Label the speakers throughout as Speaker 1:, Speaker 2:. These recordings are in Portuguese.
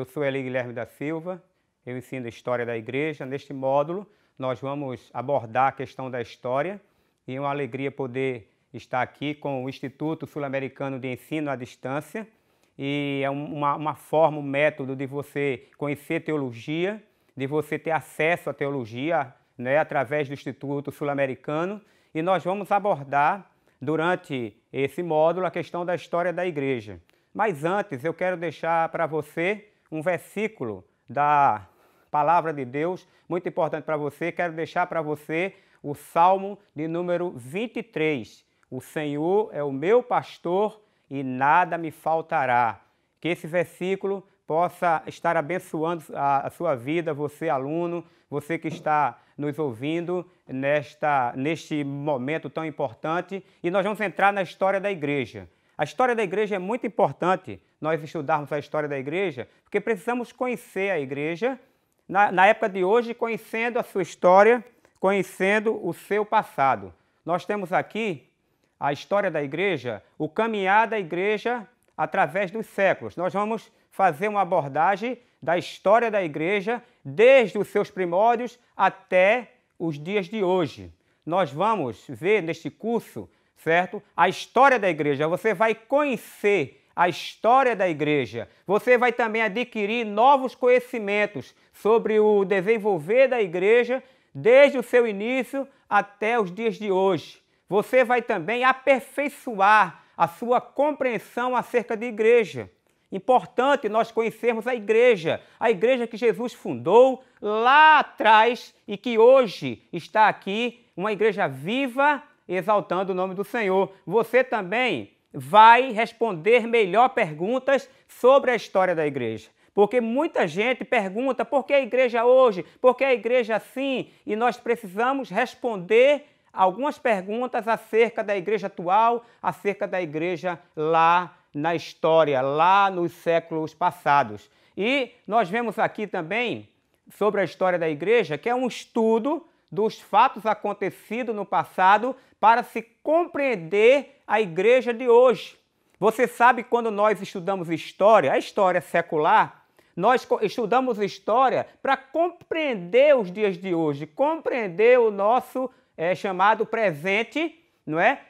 Speaker 1: Eu sou Eli Guilherme da Silva, eu ensino História da Igreja. Neste módulo, nós vamos abordar a questão da história e é uma alegria poder estar aqui com o Instituto Sul-Americano de Ensino à Distância. E é uma, uma forma, um método de você conhecer teologia, de você ter acesso à teologia né, através do Instituto Sul-Americano. E nós vamos abordar durante esse módulo a questão da história da igreja. Mas antes, eu quero deixar para você um versículo da palavra de Deus muito importante para você. Quero deixar para você o Salmo de número 23. O Senhor é o meu pastor e nada me faltará. Que esse versículo possa estar abençoando a, sua vida, você aluno, você que está nos ouvindo nesta, neste momento tão importante. E nós vamos entrar na história da igreja. A história da igreja é muito importante nós estudarmos a história da igreja, porque precisamos conhecer a igreja na, na época de hoje, conhecendo a sua história, conhecendo o seu passado. Nós temos aqui a história da igreja, o caminhar da igreja através dos séculos. Nós vamos fazer uma abordagem da história da igreja desde os seus primórdios até os dias de hoje. Nós vamos ver neste curso certo? A história da igreja, você vai conhecer a história da igreja. Você vai também adquirir novos conhecimentos sobre o desenvolver da igreja desde o seu início até os dias de hoje. Você vai também aperfeiçoar a sua compreensão acerca da igreja. Importante nós conhecermos a igreja, a igreja que Jesus fundou lá atrás e que hoje está aqui, uma igreja viva exaltando o nome do Senhor. Você também vai responder melhor perguntas sobre a história da igreja. Porque muita gente pergunta por que a igreja hoje, por que a igreja assim, e nós precisamos responder algumas perguntas acerca da igreja atual, acerca da igreja lá na história, lá nos séculos passados. E nós vemos aqui também sobre a história da igreja, que é um estudo dos fatos acontecidos no passado para se compreender a igreja de hoje. Você sabe quando nós estudamos história, a história secular, nós estudamos história para compreender os dias de hoje, compreender o nosso é, chamado presente, não é?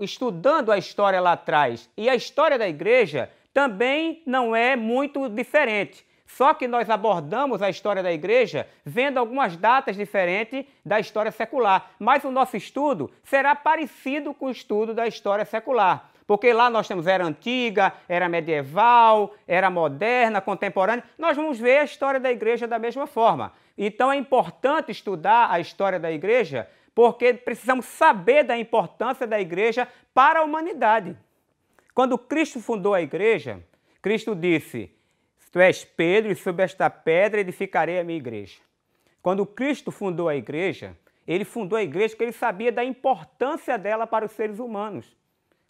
Speaker 1: Estudando a história lá atrás. E a história da igreja também não é muito diferente. Só que nós abordamos a história da igreja vendo algumas datas diferentes da história secular, mas o nosso estudo será parecido com o estudo da história secular. Porque lá nós temos era antiga, era medieval, era moderna, contemporânea. Nós vamos ver a história da igreja da mesma forma. Então é importante estudar a história da igreja, porque precisamos saber da importância da igreja para a humanidade. Quando Cristo fundou a igreja, Cristo disse: Tu és Pedro, e sob esta pedra edificarei a minha igreja. Quando Cristo fundou a igreja, ele fundou a igreja porque ele sabia da importância dela para os seres humanos.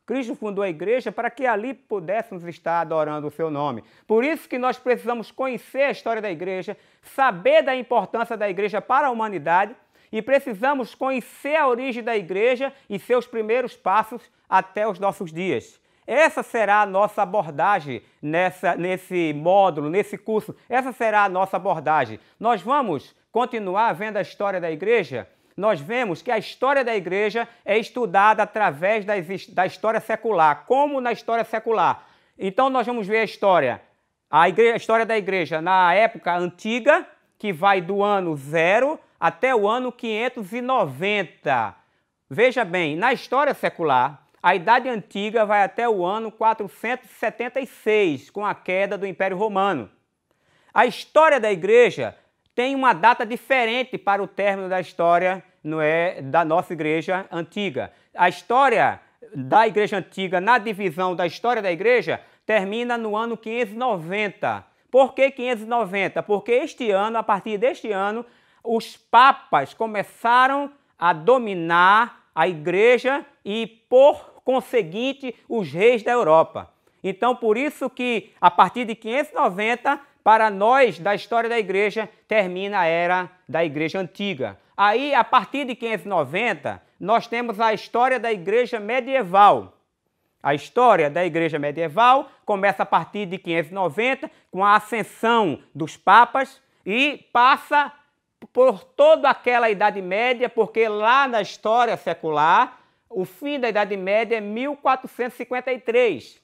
Speaker 1: Cristo fundou a igreja para que ali pudéssemos estar adorando o seu nome. Por isso que nós precisamos conhecer a história da igreja, saber da importância da igreja para a humanidade e precisamos conhecer a origem da igreja e seus primeiros passos até os nossos dias. Essa será a nossa abordagem nessa, nesse módulo, nesse curso. Essa será a nossa abordagem. Nós vamos continuar vendo a história da igreja? Nós vemos que a história da igreja é estudada através da, da história secular, como na história secular. Então nós vamos ver a história, a, igreja, a história da igreja na época antiga, que vai do ano zero até o ano 590. Veja bem, na história secular, a Idade Antiga vai até o ano 476, com a queda do Império Romano. A história da igreja tem uma data diferente para o término da história não é, da nossa igreja antiga. A história da igreja antiga, na divisão da história da igreja, termina no ano 590. Por que 590? Porque este ano, a partir deste ano, os papas começaram a dominar a igreja e por conseguinte os reis da Europa. Então, por isso que a partir de 590, para nós da história da igreja, termina a era da igreja antiga. Aí, a partir de 590, nós temos a história da igreja medieval. A história da igreja medieval começa a partir de 590, com a ascensão dos papas e passa por toda aquela Idade Média, porque lá na história secular o fim da Idade Média é 1453.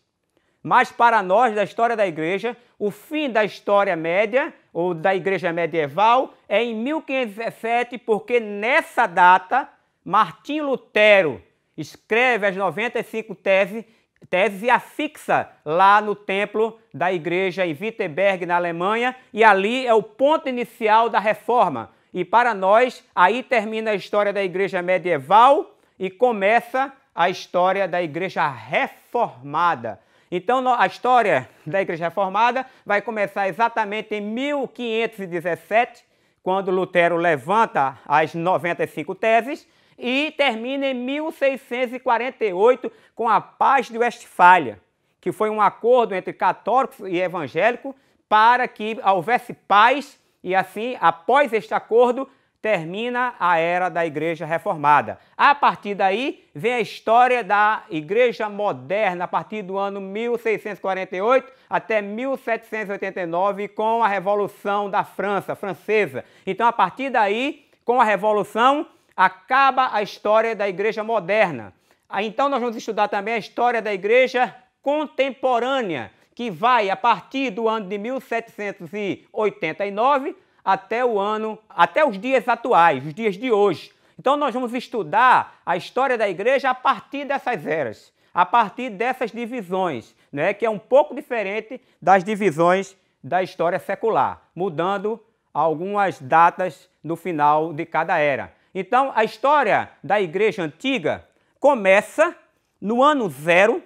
Speaker 1: Mas para nós, da história da igreja, o fim da história média ou da igreja medieval é em 1517, porque nessa data Martim Lutero escreve as 95 teses, teses e fixa lá no templo da igreja em Wittenberg, na Alemanha, e ali é o ponto inicial da reforma. E para nós, aí termina a história da igreja medieval e começa a história da Igreja Reformada. Então, a história da Igreja Reformada vai começar exatamente em 1517, quando Lutero levanta as 95 teses, e termina em 1648 com a Paz de Westfália, que foi um acordo entre católicos e evangélicos para que houvesse paz e assim, após este acordo, termina a era da Igreja Reformada. A partir daí vem a história da Igreja Moderna, a partir do ano 1648 até 1789, com a Revolução da França, francesa. Então, a partir daí, com a Revolução, acaba a história da Igreja Moderna. Então, nós vamos estudar também a história da Igreja Contemporânea, que vai a partir do ano de 1789 até o ano, até os dias atuais, os dias de hoje. Então nós vamos estudar a história da igreja a partir dessas eras, a partir dessas divisões, né, que é um pouco diferente das divisões da história secular, mudando algumas datas no final de cada era. Então a história da igreja antiga começa no ano zero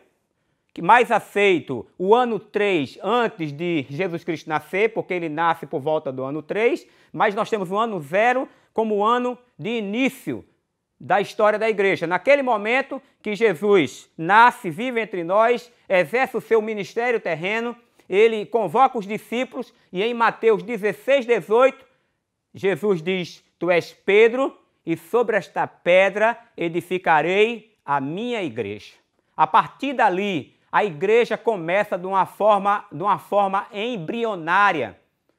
Speaker 1: mais aceito o ano 3 antes de Jesus Cristo nascer, porque ele nasce por volta do ano 3, mas nós temos o ano 0 como o ano de início da história da igreja. Naquele momento que Jesus nasce, vive entre nós, exerce o seu ministério terreno, ele convoca os discípulos e em Mateus 16, 18, Jesus diz: Tu és Pedro, e sobre esta pedra edificarei a minha igreja. A partir dali, a igreja começa de uma forma, de uma forma embrionária.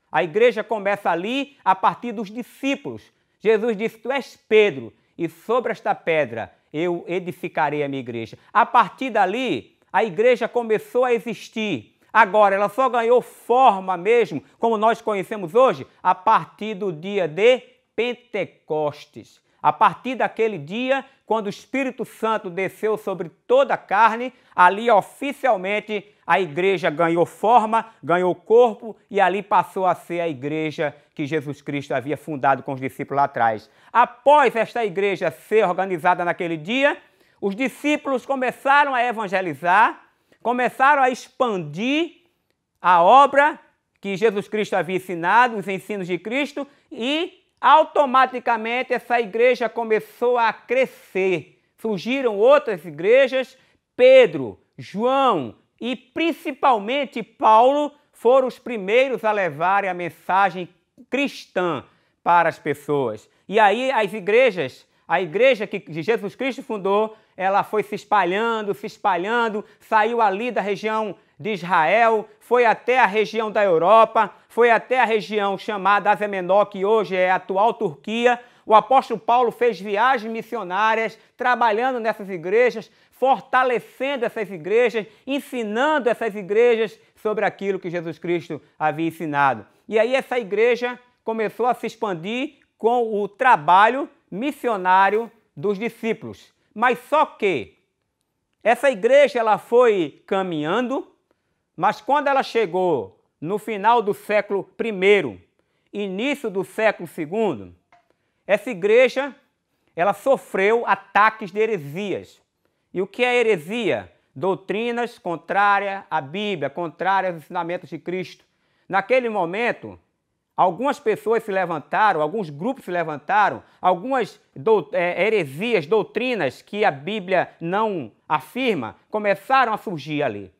Speaker 1: A igreja começa ali a partir dos discípulos. Jesus disse: Tu és Pedro, e sobre esta pedra eu edificarei a minha igreja. A partir dali, a igreja começou a existir. Agora, ela só ganhou forma mesmo, como nós conhecemos hoje, a partir do dia de Pentecostes. A partir daquele dia, quando o Espírito Santo desceu sobre toda a carne, ali oficialmente a igreja ganhou forma, ganhou corpo e ali passou a ser a igreja que Jesus Cristo havia fundado com os discípulos lá atrás. Após esta igreja ser organizada naquele dia, os discípulos começaram a evangelizar, começaram a expandir a obra que Jesus Cristo havia ensinado, os ensinos de Cristo, e automaticamente essa igreja começou a crescer. Surgiram outras igrejas, Pedro, João e principalmente Paulo foram os primeiros a levarem a mensagem cristã para as pessoas. E aí as igrejas a igreja que Jesus Cristo fundou, ela foi se espalhando, se espalhando, saiu ali da região de Israel, foi até a região da Europa, foi até a região chamada Ásia Menor, que hoje é a atual Turquia. O apóstolo Paulo fez viagens missionárias, trabalhando nessas igrejas, fortalecendo essas igrejas, ensinando essas igrejas sobre aquilo que Jesus Cristo havia ensinado. E aí essa igreja começou a se expandir com o trabalho missionário dos discípulos. Mas só que essa igreja ela foi caminhando, mas quando ela chegou no final do século I, início do século II, essa igreja ela sofreu ataques de heresias. E o que é heresia? Doutrinas contrárias à Bíblia, contrárias aos ensinamentos de Cristo. Naquele momento, Algumas pessoas se levantaram, alguns grupos se levantaram, algumas do, é, heresias, doutrinas que a Bíblia não afirma começaram a surgir ali.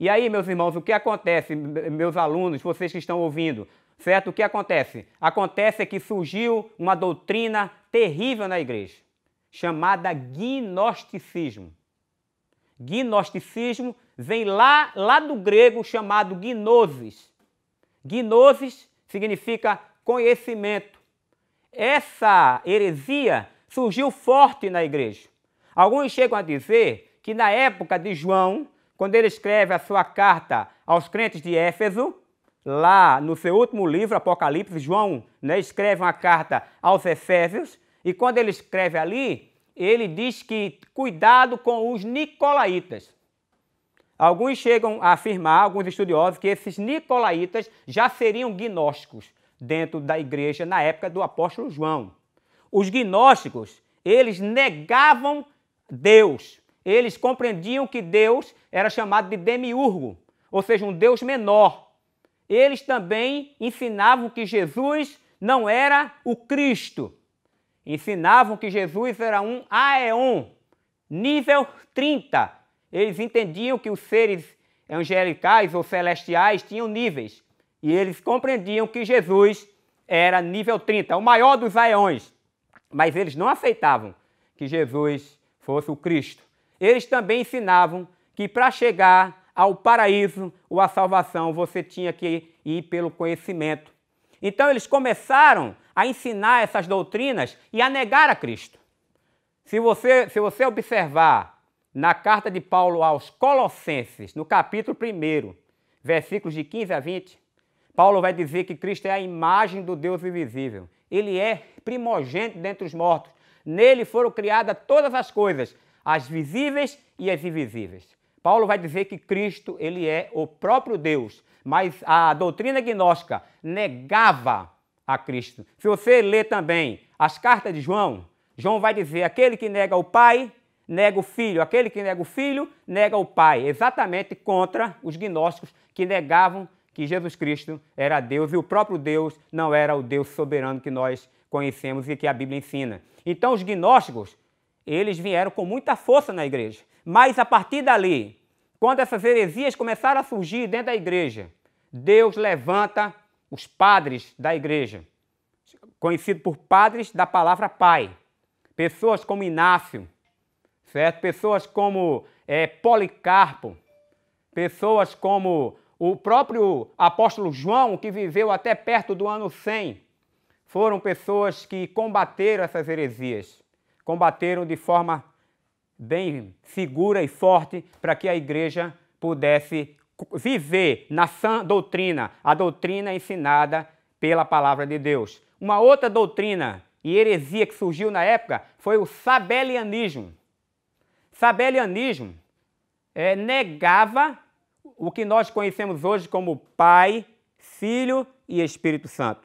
Speaker 1: E aí, meus irmãos, o que acontece, meus alunos, vocês que estão ouvindo, certo? O que acontece? Acontece que surgiu uma doutrina terrível na igreja, chamada gnosticismo. Gnosticismo vem lá, lá do grego chamado gnosis. Gnosis significa conhecimento. Essa heresia surgiu forte na igreja. Alguns chegam a dizer que na época de João, quando ele escreve a sua carta aos crentes de Éfeso, lá no seu último livro, Apocalipse, João né, escreve uma carta aos Efésios, e quando ele escreve ali, ele diz que cuidado com os nicolaítas. Alguns chegam a afirmar, alguns estudiosos, que esses nicolaítas já seriam gnósticos dentro da igreja na época do apóstolo João. Os gnósticos, eles negavam Deus. Eles compreendiam que Deus era chamado de demiurgo, ou seja, um Deus menor. Eles também ensinavam que Jesus não era o Cristo. Ensinavam que Jesus era um aeon, nível 30, eles entendiam que os seres angelicais ou celestiais tinham níveis. E eles compreendiam que Jesus era nível 30, o maior dos aeões. Mas eles não aceitavam que Jesus fosse o Cristo. Eles também ensinavam que para chegar ao paraíso ou à salvação você tinha que ir pelo conhecimento. Então eles começaram a ensinar essas doutrinas e a negar a Cristo. Se você, se você observar na carta de Paulo aos Colossenses, no capítulo 1, versículos de 15 a 20, Paulo vai dizer que Cristo é a imagem do Deus invisível. Ele é primogênito dentre os mortos. Nele foram criadas todas as coisas, as visíveis e as invisíveis. Paulo vai dizer que Cristo, ele é o próprio Deus, mas a doutrina gnóstica negava a Cristo. Se você ler também as cartas de João, João vai dizer: aquele que nega o Pai nega o filho. Aquele que nega o filho, nega o pai. Exatamente contra os gnósticos que negavam que Jesus Cristo era Deus e o próprio Deus não era o Deus soberano que nós conhecemos e que a Bíblia ensina. Então, os gnósticos, eles vieram com muita força na igreja. Mas a partir dali, quando essas heresias começaram a surgir dentro da igreja, Deus levanta os padres da igreja, conhecido por padres da palavra pai. Pessoas como Inácio, certo? Pessoas como é, Policarpo, pessoas como o próprio apóstolo João, que viveu até perto do ano 100, foram pessoas que combateram essas heresias, combateram de forma bem segura e forte para que a igreja pudesse viver na sã doutrina, a doutrina ensinada pela palavra de Deus. Uma outra doutrina e heresia que surgiu na época foi o sabelianismo. Sabelianismo é, negava o que nós conhecemos hoje como Pai, Filho e Espírito Santo.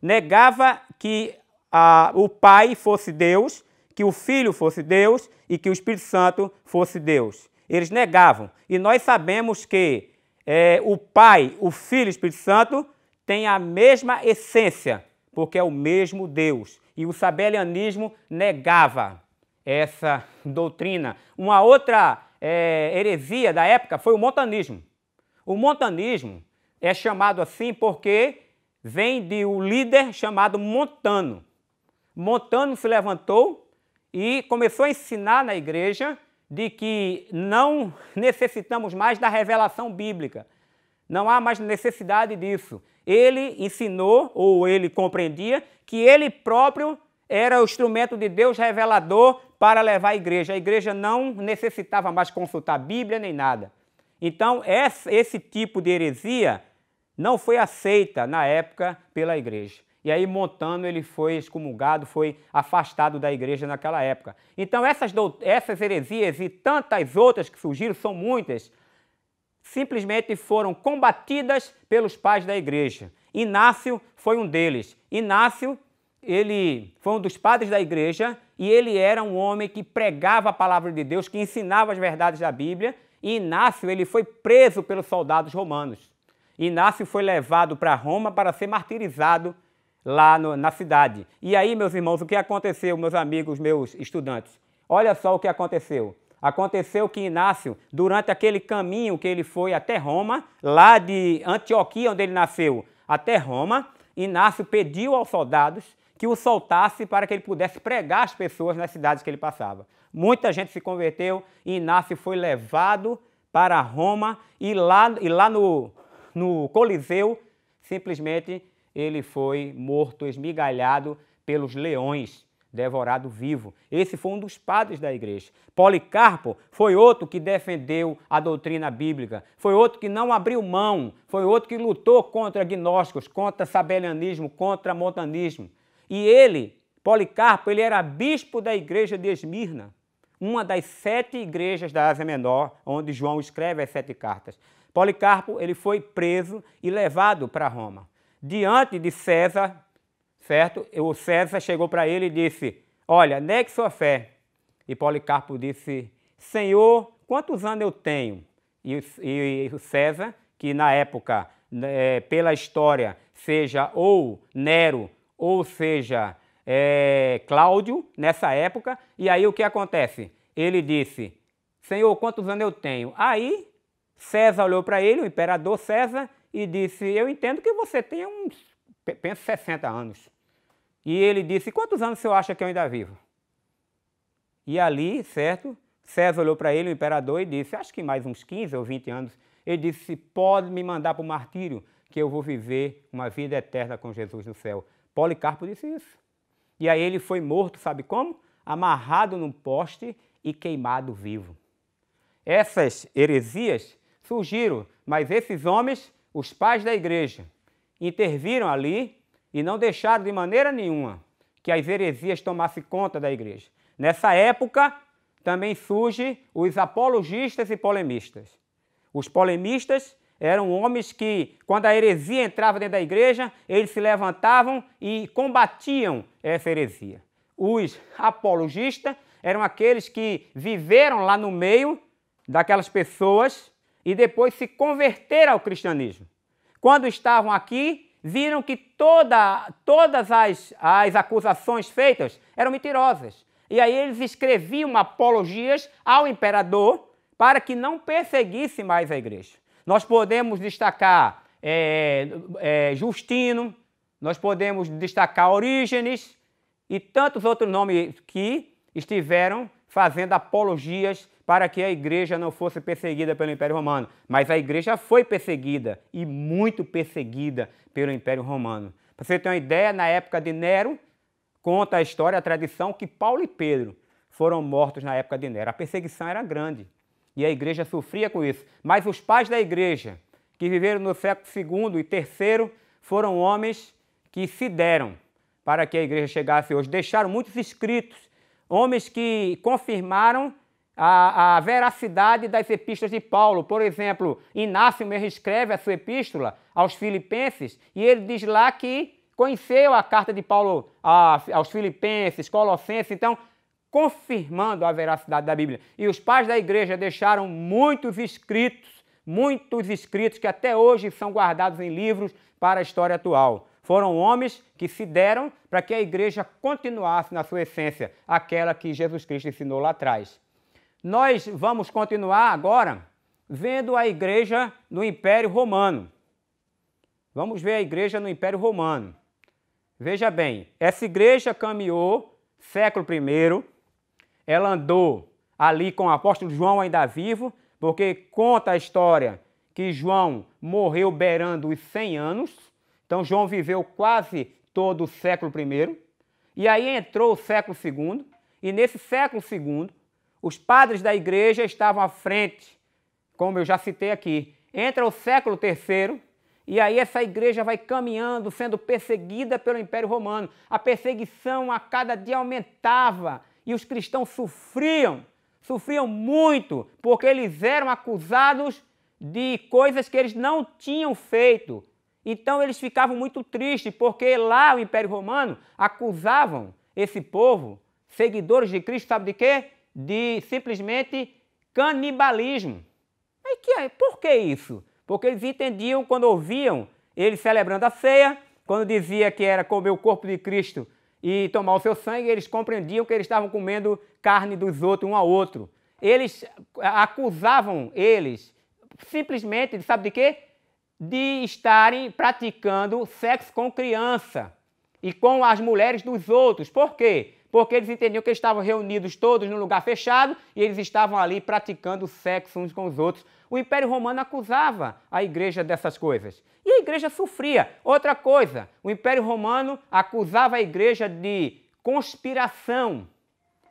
Speaker 1: Negava que a, o Pai fosse Deus, que o Filho fosse Deus e que o Espírito Santo fosse Deus. Eles negavam. E nós sabemos que é, o Pai, o Filho e o Espírito Santo têm a mesma essência, porque é o mesmo Deus. E o sabelianismo negava essa doutrina. Uma outra é, heresia da época foi o montanismo. O montanismo é chamado assim porque vem de um líder chamado Montano. Montano se levantou e começou a ensinar na igreja de que não necessitamos mais da revelação bíblica. Não há mais necessidade disso. Ele ensinou, ou ele compreendia, que ele próprio era o instrumento de Deus revelador para levar a igreja. A igreja não necessitava mais consultar a Bíblia nem nada. Então, esse tipo de heresia não foi aceita na época pela igreja. E aí Montano ele foi excomungado, foi afastado da igreja naquela época. Então essas, essas heresias e tantas outras que surgiram, são muitas, simplesmente foram combatidas pelos pais da igreja. Inácio foi um deles. Inácio, ele foi um dos padres da igreja e ele era um homem que pregava a palavra de Deus, que ensinava as verdades da Bíblia. E Inácio ele foi preso pelos soldados romanos. Inácio foi levado para Roma para ser martirizado lá no, na cidade. E aí, meus irmãos, o que aconteceu, meus amigos, meus estudantes? Olha só o que aconteceu. Aconteceu que Inácio, durante aquele caminho que ele foi até Roma, lá de Antioquia, onde ele nasceu, até Roma, Inácio pediu aos soldados que o soltasse para que ele pudesse pregar às pessoas nas cidades que ele passava. Muita gente se converteu e Inácio foi levado para Roma e lá, e lá no, no Coliseu, simplesmente ele foi morto, esmigalhado pelos leões, devorado vivo. Esse foi um dos padres da igreja. Policarpo foi outro que defendeu a doutrina bíblica, foi outro que não abriu mão, foi outro que lutou contra gnósticos, contra sabelianismo, contra montanismo. E ele, Policarpo, ele era bispo da igreja de Esmirna, uma das sete igrejas da Ásia Menor, onde João escreve as sete cartas. Policarpo, ele foi preso e levado para Roma. Diante de César, certo? O César chegou para ele e disse: Olha, negue sua fé. E Policarpo disse: Senhor, quantos anos eu tenho? E, e, e o César, que na época, é, pela história, seja ou Nero ou seja, é, Cláudio, nessa época. E aí o que acontece? Ele disse: Senhor, quantos anos eu tenho? Aí César olhou para ele, o imperador César, e disse: Eu entendo que você tem uns, penso, 60 anos. E ele disse: Quantos anos você acha que eu ainda vivo? E ali, certo? César olhou para ele, o imperador, e disse: Acho que mais uns 15 ou 20 anos. Ele disse: Pode me mandar para o martírio, que eu vou viver uma vida eterna com Jesus no céu. Policarpo disse isso. E aí ele foi morto, sabe como? Amarrado num poste e queimado vivo. Essas heresias surgiram, mas esses homens, os pais da igreja, interviram ali e não deixaram de maneira nenhuma que as heresias tomassem conta da igreja. Nessa época também surgem os apologistas e polemistas. Os polemistas eram homens que, quando a heresia entrava dentro da igreja, eles se levantavam e combatiam essa heresia. Os apologistas eram aqueles que viveram lá no meio daquelas pessoas e depois se converteram ao cristianismo. Quando estavam aqui, viram que toda, todas as, as acusações feitas eram mentirosas. E aí eles escreviam apologias ao imperador para que não perseguisse mais a igreja. Nós podemos destacar é, é, Justino, nós podemos destacar Orígenes e tantos outros nomes que estiveram fazendo apologias para que a igreja não fosse perseguida pelo Império Romano. Mas a igreja foi perseguida e muito perseguida pelo Império Romano. Para você ter uma ideia, na época de Nero, conta a história, a tradição, que Paulo e Pedro foram mortos na época de Nero. A perseguição era grande e a igreja sofria com isso. Mas os pais da igreja, que viveram no século segundo e terceiro, foram homens que se deram para que a igreja chegasse hoje. Deixaram muitos escritos, homens que confirmaram a, a veracidade das epístolas de Paulo. Por exemplo, Inácio mesmo escreve a sua epístola aos Filipenses e ele diz lá que conheceu a carta de Paulo aos Filipenses, Colossenses. Então, confirmando a veracidade da Bíblia. E os pais da igreja deixaram muitos escritos, muitos escritos que até hoje são guardados em livros para a história atual. Foram homens que se deram para que a igreja continuasse na sua essência, aquela que Jesus Cristo ensinou lá atrás. Nós vamos continuar agora vendo a igreja no Império Romano. Vamos ver a igreja no Império Romano. Veja bem, essa igreja caminhou século I, ela andou ali com o apóstolo João ainda vivo, porque conta a história que João morreu beirando os 100 anos, então João viveu quase todo o século I, e aí entrou o século II, e nesse século II, os padres da igreja estavam à frente, como eu já citei aqui. Entra o século III, e aí essa igreja vai caminhando, sendo perseguida pelo Império Romano. A perseguição a cada dia aumentava, e os cristãos sofriam, sofriam muito, porque eles eram acusados de coisas que eles não tinham feito. Então eles ficavam muito tristes, porque lá o Império Romano acusavam esse povo, seguidores de Cristo, sabe de quê? De simplesmente canibalismo. E que, é? por que isso? Porque eles entendiam quando ouviam eles celebrando a ceia, quando dizia que era comer o corpo de Cristo e tomar o seu sangue, eles compreendiam que eles estavam comendo carne dos outros, um ao outro. Eles eh, acusavam eles simplesmente, sabe de quê? De estarem praticando sexo com criança e com as mulheres dos outros. Por quê? Porque eles entendiam que eles estavam reunidos todos num lugar fechado e eles estavam ali praticando sexo uns com os outros o Império Romano acusava a igreja dessas coisas. E a igreja sofria. Outra coisa, o Império Romano acusava a igreja de conspiração.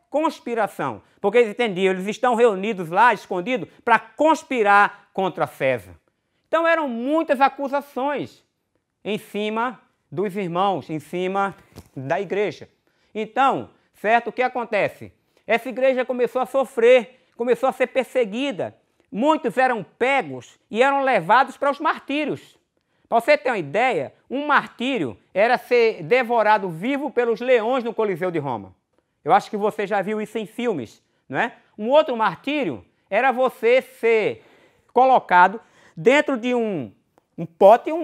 Speaker 1: Conspiração. Porque eles entendiam, eles estão reunidos lá, escondidos, para conspirar contra César. Então eram muitas acusações em cima dos irmãos, em cima da igreja. Então, certo, o que acontece? Essa igreja começou a sofrer, começou a ser perseguida muitos eram pegos e eram levados para os martírios. Para você ter uma ideia, um martírio era ser devorado vivo pelos leões no Coliseu de Roma. Eu acho que você já viu isso em filmes, não é? Um outro martírio era você ser colocado dentro de um, um pote, um,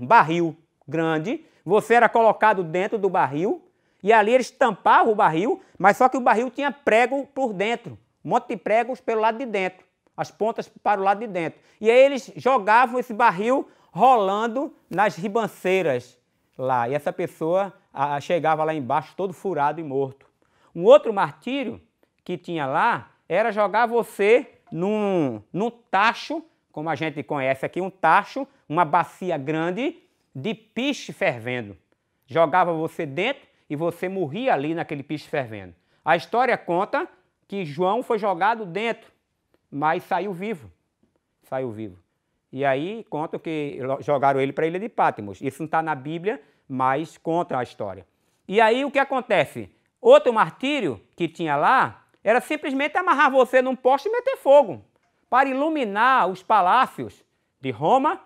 Speaker 1: um barril grande. Você era colocado dentro do barril e ali eles tampavam o barril, mas só que o barril tinha prego por dentro, um monte de pregos pelo lado de dentro as pontas para o lado de dentro. E aí eles jogavam esse barril rolando nas ribanceiras lá. E essa pessoa a, chegava lá embaixo todo furado e morto. Um outro martírio que tinha lá era jogar você num, num tacho, como a gente conhece aqui, um tacho, uma bacia grande de piche fervendo. Jogava você dentro e você morria ali naquele piche fervendo. A história conta que João foi jogado dentro mas saiu vivo. Saiu vivo. E aí conta que jogaram ele para a ilha de Patmos. Isso não está na Bíblia, mas conta a história. E aí o que acontece? Outro martírio que tinha lá era simplesmente amarrar você num poste e meter fogo para iluminar os palácios de Roma.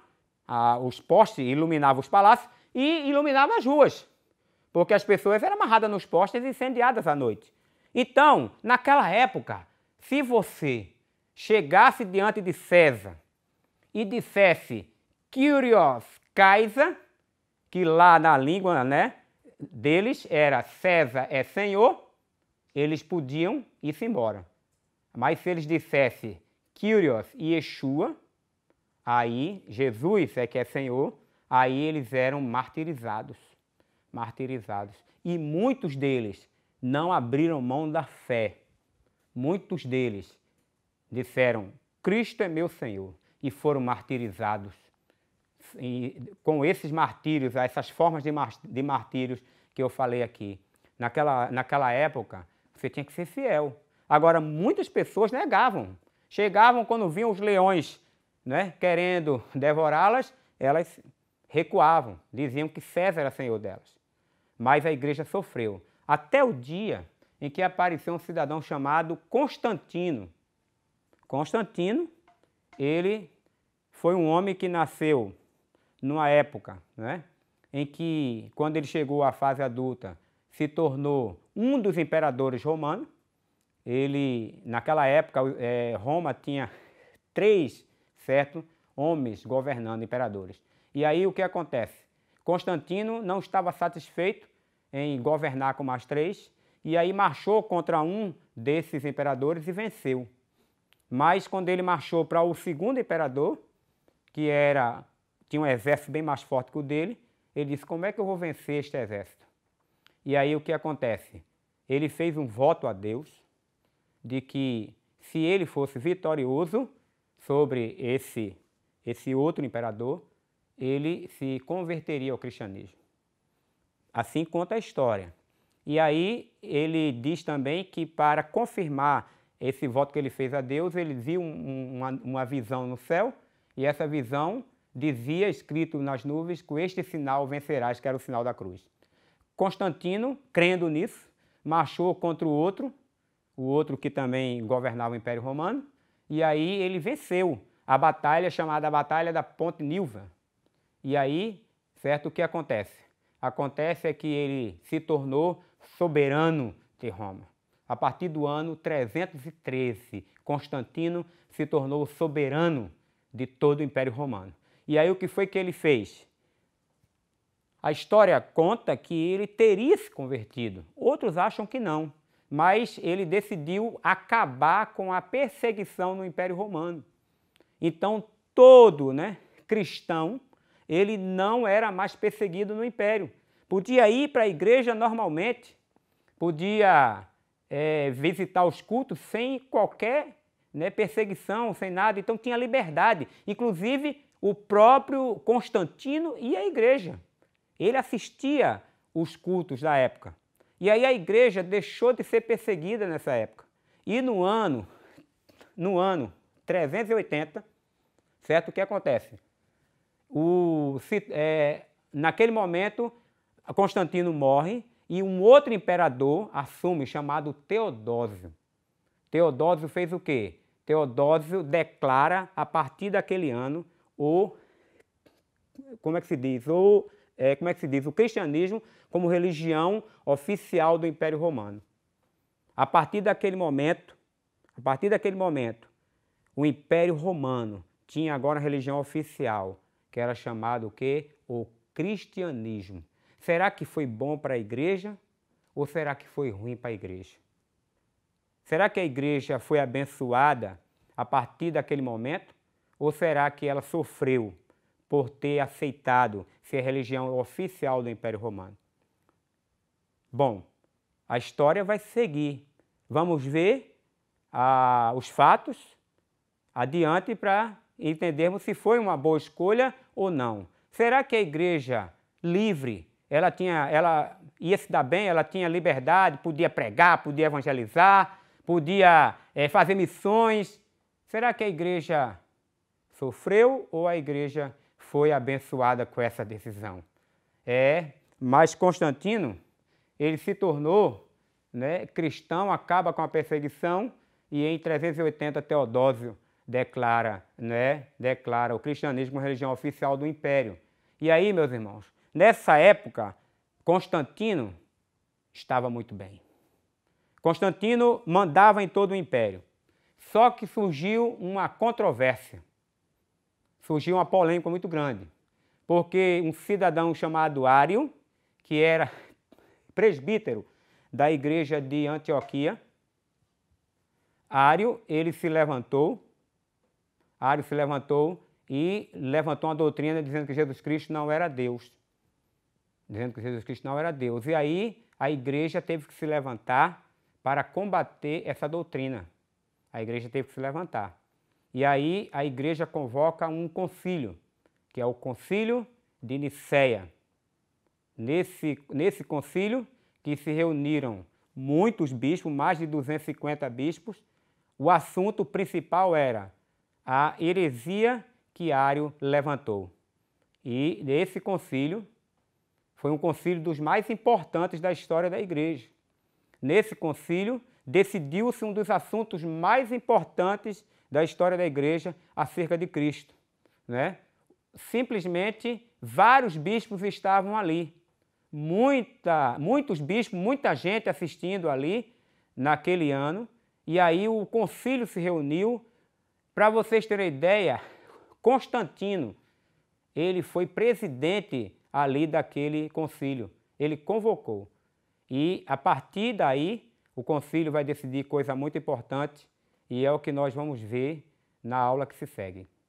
Speaker 1: Ah, os postes iluminavam os palácios e iluminavam as ruas, porque as pessoas eram amarradas nos postes e incendiadas à noite. Então, naquela época, se você chegasse diante de César e dissesse curios, Kaiser, que lá na língua né, deles era César é Senhor, eles podiam ir-se embora. Mas se eles dissessem curios e Yeshua, aí Jesus é que é Senhor, aí eles eram martirizados. Martirizados. E muitos deles não abriram mão da fé. Muitos deles disseram: Cristo é meu Senhor, e foram martirizados. E com esses martírios, essas formas de martírios que eu falei aqui, naquela, naquela época, você tinha que ser fiel. Agora, muitas pessoas negavam. Chegavam quando viam os leões né, querendo devorá-las, elas recuavam, diziam que César era senhor delas. Mas a igreja sofreu. Até o dia em que apareceu um cidadão chamado Constantino, Constantino, ele foi um homem que nasceu numa época né, em que, quando ele chegou à fase adulta, se tornou um dos imperadores romanos. Ele, naquela época, é, Roma tinha três, certo, homens governando imperadores. E aí o que acontece? Constantino não estava satisfeito em governar com mais três, e aí marchou contra um desses imperadores e venceu. Mas quando ele marchou para o segundo imperador, que era tinha um exército bem mais forte que o dele, ele disse: Como é que eu vou vencer este exército? E aí o que acontece? Ele fez um voto a Deus de que se ele fosse vitorioso sobre esse esse outro imperador, ele se converteria ao cristianismo. Assim conta a história. E aí ele diz também que para confirmar esse voto que ele fez a Deus, ele viu uma, uma visão no céu e essa visão dizia, escrito nas nuvens, com este sinal vencerás, que era o sinal da cruz. Constantino, crendo nisso, marchou contra o outro, o outro que também governava o Império Romano, e aí ele venceu a batalha chamada a Batalha da Ponte Nilva. E aí, certo, o que acontece? Acontece é que ele se tornou soberano de Roma. A partir do ano 313, Constantino se tornou soberano de todo o Império Romano. E aí o que foi que ele fez? A história conta que ele teria se convertido. Outros acham que não, mas ele decidiu acabar com a perseguição no Império Romano. Então, todo, né, cristão, ele não era mais perseguido no império. Podia ir para a igreja normalmente, podia é, visitar os cultos sem qualquer né, perseguição, sem nada. Então tinha liberdade. Inclusive o próprio Constantino e a igreja. Ele assistia os cultos da época. E aí a igreja deixou de ser perseguida nessa época. E no ano, no ano 380, certo? O que acontece? O, se, é, naquele momento, Constantino morre e um outro imperador assume, chamado Teodósio. Teodósio fez o quê? Teodósio declara, a partir daquele ano, o. Como é que se diz? O, é, como é que se diz? O cristianismo como religião oficial do Império Romano. A partir daquele momento, a partir daquele momento, o Império Romano tinha agora a religião oficial, que era chamado o quê? O cristianismo. Será que foi bom para a igreja ou será que foi ruim para a igreja? Será que a igreja foi abençoada a partir daquele momento ou será que ela sofreu por ter aceitado ser a religião oficial do Império Romano? Bom, a história vai seguir. Vamos ver ah, os fatos adiante para entendermos se foi uma boa escolha ou não. Será que a igreja livre ela tinha, ela ia se dar bem, ela tinha liberdade, podia pregar, podia evangelizar, podia é, fazer missões. Será que a igreja sofreu ou a igreja foi abençoada com essa decisão? É, mas Constantino, ele se tornou né, cristão, acaba com a perseguição e em 380 Teodósio declara, né, declara o cristianismo religião oficial do império. E aí, meus irmãos, nessa época, Constantino estava muito bem. Constantino mandava em todo o império. Só que surgiu uma controvérsia. Surgiu uma polêmica muito grande. Porque um cidadão chamado Ário, que era presbítero da igreja de Antioquia, Ário, ele se levantou. Ário se levantou e levantou uma doutrina dizendo que Jesus Cristo não era Deus. Dizendo que Jesus Cristo não era Deus. E aí a igreja teve que se levantar para combater essa doutrina. A igreja teve que se levantar. E aí a igreja convoca um concílio, que é o concílio de Nicéia. Nesse, nesse concílio que se reuniram muitos bispos, mais de 250 bispos, o assunto principal era a heresia que Ário levantou. E esse concílio foi um concílio dos mais importantes da história da igreja. Nesse concílio, decidiu-se um dos assuntos mais importantes da história da igreja acerca de Cristo. Né? Simplesmente, vários bispos estavam ali. Muita, muitos bispos, muita gente assistindo ali naquele ano. E aí o concílio se reuniu. Para vocês terem ideia, Constantino, ele foi presidente ali daquele concílio. Ele convocou. E a partir daí, o concílio vai decidir coisa muito importante e é o que nós vamos ver na aula que se segue.